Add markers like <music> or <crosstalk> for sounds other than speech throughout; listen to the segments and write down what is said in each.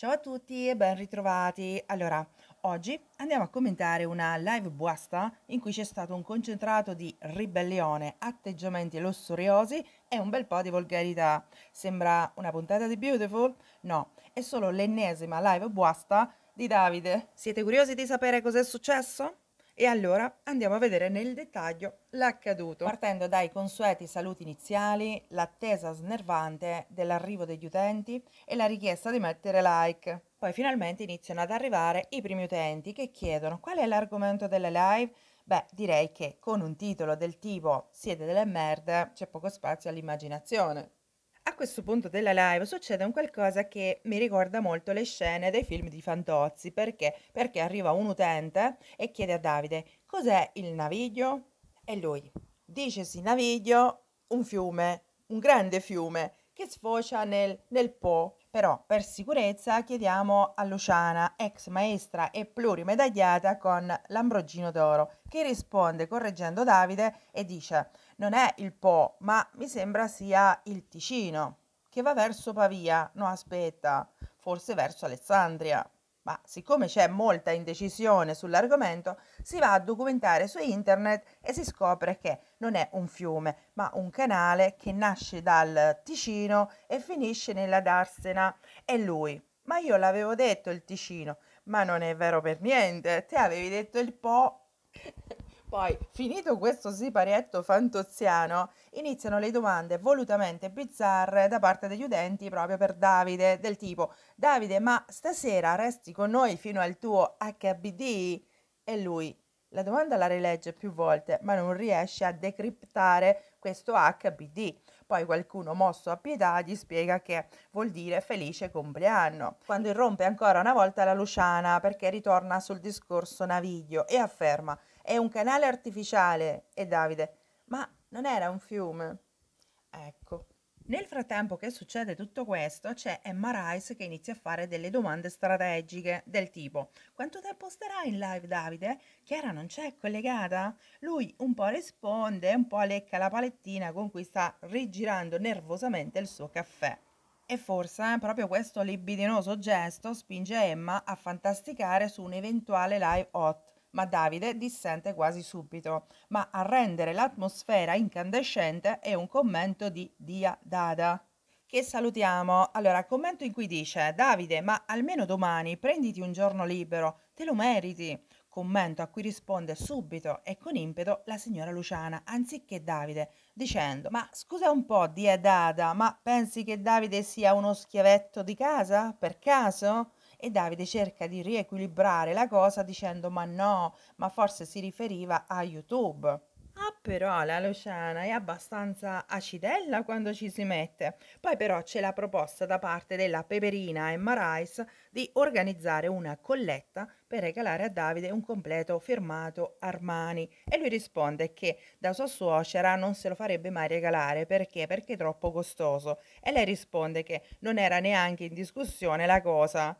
Ciao a tutti e ben ritrovati. Allora, oggi andiamo a commentare una live buasta in cui c'è stato un concentrato di ribellione, atteggiamenti lussuriosi e un bel po' di volgarità. Sembra una puntata di Beautiful? No, è solo l'ennesima live buasta di Davide. Siete curiosi di sapere cos'è successo? E allora andiamo a vedere nel dettaglio l'accaduto. Partendo dai consueti saluti iniziali, l'attesa snervante dell'arrivo degli utenti e la richiesta di mettere like. Poi finalmente iniziano ad arrivare i primi utenti che chiedono qual è l'argomento delle live. Beh, direi che con un titolo del tipo siete delle merde c'è poco spazio all'immaginazione a questo punto della live succede un qualcosa che mi ricorda molto le scene dei film di Fantozzi. Perché? Perché arriva un utente e chiede a Davide cos'è il Naviglio? E lui, dicesi Naviglio, un fiume, un grande fiume che sfocia nel, nel Po. Però per sicurezza chiediamo a Luciana, ex maestra e plurimedagliata con l'Ambrogino d'Oro, che risponde correggendo Davide e dice non è il Po, ma mi sembra sia il Ticino, che va verso Pavia, no aspetta, forse verso Alessandria. Ma siccome c'è molta indecisione sull'argomento, si va a documentare su internet e si scopre che non è un fiume, ma un canale che nasce dal Ticino e finisce nella Darsena. E lui. Ma io l'avevo detto il Ticino, ma non è vero per niente. Te avevi detto il Po. Poi, finito questo siparietto fantoziano, iniziano le domande volutamente bizzarre da parte degli utenti proprio per Davide, del tipo Davide, ma stasera resti con noi fino al tuo HBD? E lui, la domanda la rilegge più volte, ma non riesce a decriptare questo HBD. Poi qualcuno mosso a pietà gli spiega che vuol dire felice compleanno. Quando irrompe ancora una volta la Luciana perché ritorna sul discorso Naviglio e afferma è un canale artificiale. E Davide, ma non era un fiume. Ecco. Nel frattempo che succede tutto questo, c'è Emma Rice che inizia a fare delle domande strategiche del tipo quanto tempo starà in live Davide? Chiara non c'è collegata? Lui un po' risponde, un po' lecca la palettina con cui sta rigirando nervosamente il suo caffè. E forse eh, proprio questo libidinoso gesto spinge Emma a fantasticare su un'eventuale live hot ma Davide dissente quasi subito, ma a rendere l'atmosfera incandescente è un commento di Dia Dada. Che salutiamo. Allora, commento in cui dice Davide, ma almeno domani prenditi un giorno libero, te lo meriti. Commento a cui risponde subito e con impeto la signora Luciana, anziché Davide, dicendo Ma scusa un po', Dia Dada, ma pensi che Davide sia uno schiavetto di casa? Per caso? e Davide cerca di riequilibrare la cosa dicendo ma no, ma forse si riferiva a YouTube. Ah però la Luciana è abbastanza acidella quando ci si mette. Poi però c'è la proposta da parte della Peperina Emma Rice di organizzare una colletta per regalare a Davide un completo firmato Armani e lui risponde che da sua suocera non se lo farebbe mai regalare perché? perché è troppo costoso e lei risponde che non era neanche in discussione la cosa.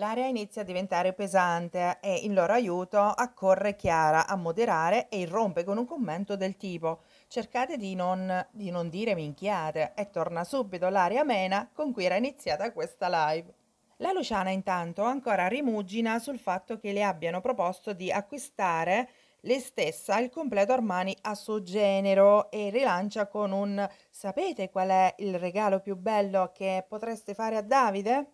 L'area inizia a diventare pesante e in loro aiuto accorre Chiara a moderare e irrompe con un commento del tipo cercate di non, di non dire minchiate e torna subito l'area mena con cui era iniziata questa live. La Luciana intanto ancora rimugina sul fatto che le abbiano proposto di acquistare lei stessa il completo Armani a suo genero e rilancia con un sapete qual è il regalo più bello che potreste fare a Davide?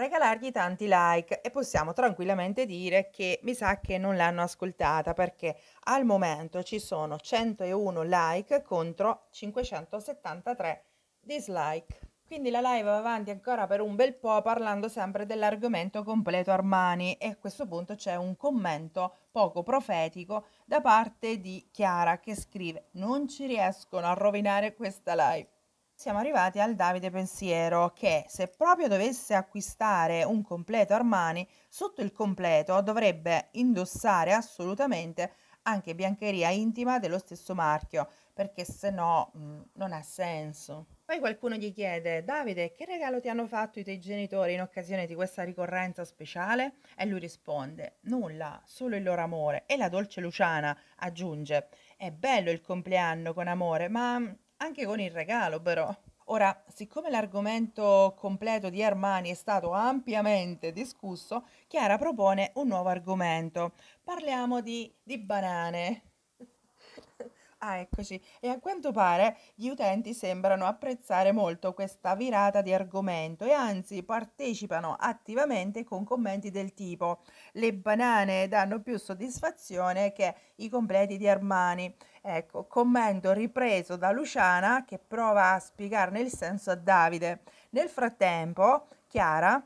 regalargli tanti like e possiamo tranquillamente dire che mi sa che non l'hanno ascoltata perché al momento ci sono 101 like contro 573 dislike. Quindi la live va avanti ancora per un bel po' parlando sempre dell'argomento completo Armani e a questo punto c'è un commento poco profetico da parte di Chiara che scrive non ci riescono a rovinare questa live. Siamo arrivati al Davide Pensiero che se proprio dovesse acquistare un completo Armani, sotto il completo dovrebbe indossare assolutamente anche biancheria intima dello stesso marchio, perché se no mh, mm, non ha senso. Poi qualcuno gli chiede, Davide, che regalo ti hanno fatto i tuoi genitori in occasione di questa ricorrenza speciale? E lui risponde, nulla, solo il loro amore. E la dolce Luciana aggiunge, è bello il compleanno con amore, ma anche con il regalo però. Ora, siccome l'argomento completo di Armani è stato ampiamente discusso, Chiara propone un nuovo argomento. Parliamo di, di banane. <laughs> Ah, eccoci. E a quanto pare gli utenti sembrano apprezzare molto questa virata di argomento e anzi partecipano attivamente con commenti del tipo le banane danno più soddisfazione che i completi di Armani. Ecco, commento ripreso da Luciana che prova a spiegarne il senso a Davide. Nel frattempo, Chiara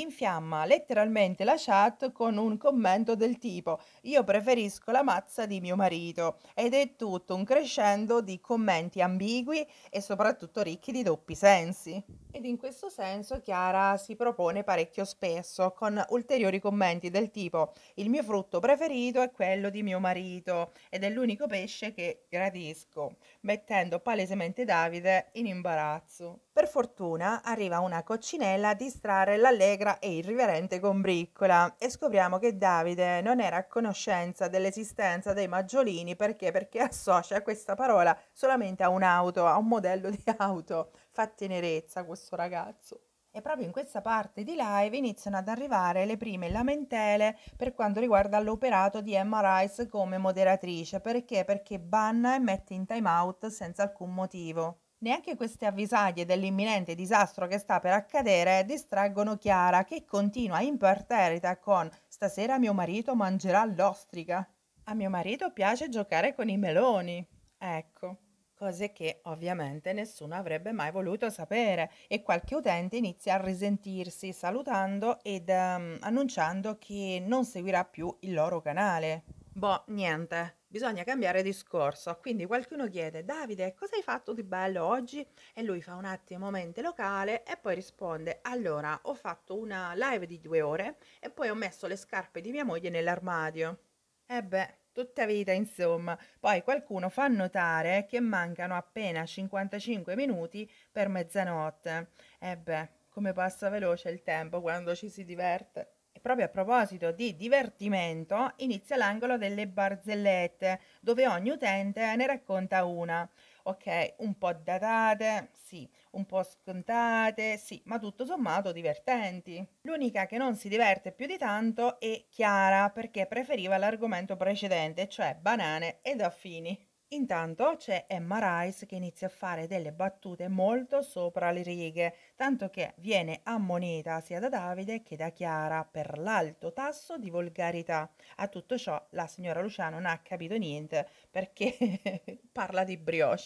infiamma letteralmente la chat con un commento del tipo io preferisco la mazza di mio marito ed è tutto un crescendo di commenti ambigui e soprattutto ricchi di doppi sensi. Ed in questo senso Chiara si propone parecchio spesso con ulteriori commenti del tipo il mio frutto preferito è quello di mio marito ed è l'unico pesce che gradisco, mettendo palesemente Davide in imbarazzo. Per fortuna arriva una coccinella a distrarre l'allegra sacra e irriverente combriccola e scopriamo che Davide non era a conoscenza dell'esistenza dei maggiolini perché? perché associa questa parola solamente a un'auto, a un modello di <laughs> auto. Fa tenerezza questo ragazzo. E proprio in questa parte di live iniziano ad arrivare le prime lamentele per quanto riguarda l'operato di Emma Rice come moderatrice. Perché? Perché banna e mette in time out senza alcun motivo. Neanche queste avvisaglie dell'imminente disastro che sta per accadere distraggono Chiara, che continua imperterrita con Stasera mio marito mangerà l'ostrica. A mio marito piace giocare con i meloni. Ecco, cose che ovviamente nessuno avrebbe mai voluto sapere e qualche utente inizia a risentirsi salutando ed um, annunciando che non seguirà più il loro canale. Boh, niente. Bisogna cambiare discorso. Quindi qualcuno chiede, Davide, cosa hai fatto di bello oggi? E lui fa un attimo mente locale e poi risponde, allora, ho fatto una live di due ore e poi ho messo le scarpe di mia moglie nell'armadio. E eh tutta vita insomma. Poi qualcuno fa notare che mancano appena 55 minuti per mezzanotte. E eh come passa veloce il tempo quando ci si diverte proprio a proposito di divertimento, inizia l'angolo delle barzellette, dove ogni utente ne racconta una. Ok, un po' datate, sì, un po' scontate, sì, ma tutto sommato divertenti. L'unica che non si diverte più di tanto è Chiara, perché preferiva l'argomento precedente, cioè banane ed affini. Intanto c'è Emma Rice che inizia a fare delle battute molto sopra le righe, tanto che viene ammonita sia da Davide che da Chiara per l'alto tasso di volgarità. A tutto ciò la signora Lucia non ha capito niente perché <laughs> parla di brioche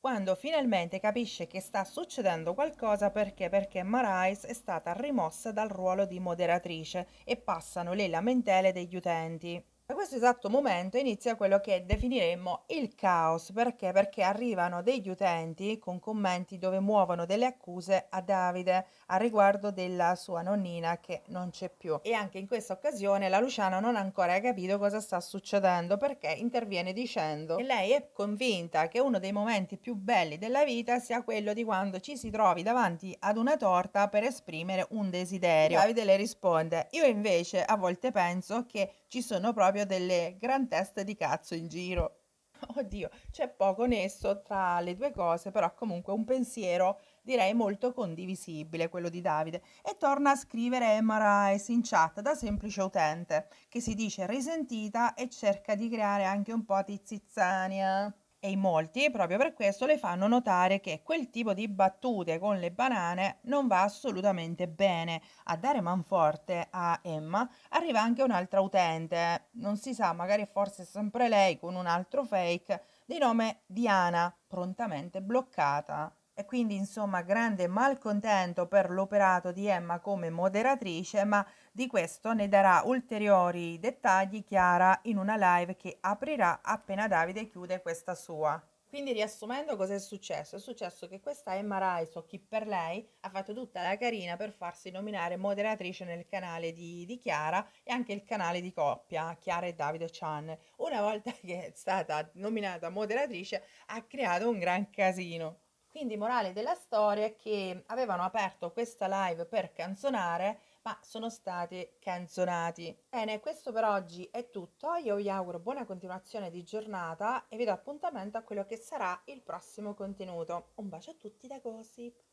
quando finalmente capisce che sta succedendo qualcosa perché, perché Marais è stata rimossa dal ruolo di moderatrice e passano le lamentele degli utenti. Da questo esatto momento inizia quello che definiremmo il caos, perché? Perché arrivano degli utenti con commenti dove muovono delle accuse a Davide a riguardo della sua nonnina che non c'è più. E anche in questa occasione la Luciana non ha ancora capito cosa sta succedendo perché interviene dicendo che lei è convinta che uno dei momenti più belli della vita sia quello di quando ci si trovi davanti ad una torta per esprimere un desiderio. Davide le risponde: "Io invece a volte penso che ci sono proprio proprio delle gran teste di cazzo in giro. <laughs> Oddio, c'è poco nesso tra le due cose, però comunque un pensiero direi molto condivisibile, quello di Davide. E torna a scrivere Emma Rice in chat da semplice utente, che si dice risentita e cerca di creare anche un po' di zizzania e in molti proprio per questo le fanno notare che quel tipo di battute con le banane non va assolutamente bene. A dare manforte a Emma arriva anche un'altra utente, non si sa, magari forse sempre lei con un altro fake di nome Diana, prontamente bloccata e quindi insomma grande malcontento per l'operato di Emma come moderatrice, ma di questo ne darà ulteriori dettagli Chiara in una live che aprirà appena Davide chiude questa sua. Quindi riassumendo cosa è successo? È successo che questa Emma Raiso, chi per lei, ha fatto tutta la carina per farsi nominare moderatrice nel canale di, di, Chiara e anche il canale di coppia, Chiara e Davide Chan. Una volta <laughs> che è stata nominata moderatrice ha creato un gran casino. Quindi morale della storia è che avevano aperto questa live per canzonare, ma sono stati canzonati. Bene, questo per oggi è tutto. Io vi auguro buona continuazione di giornata e vi do appuntamento a quello che sarà il prossimo contenuto. Un bacio a tutti da Gossip.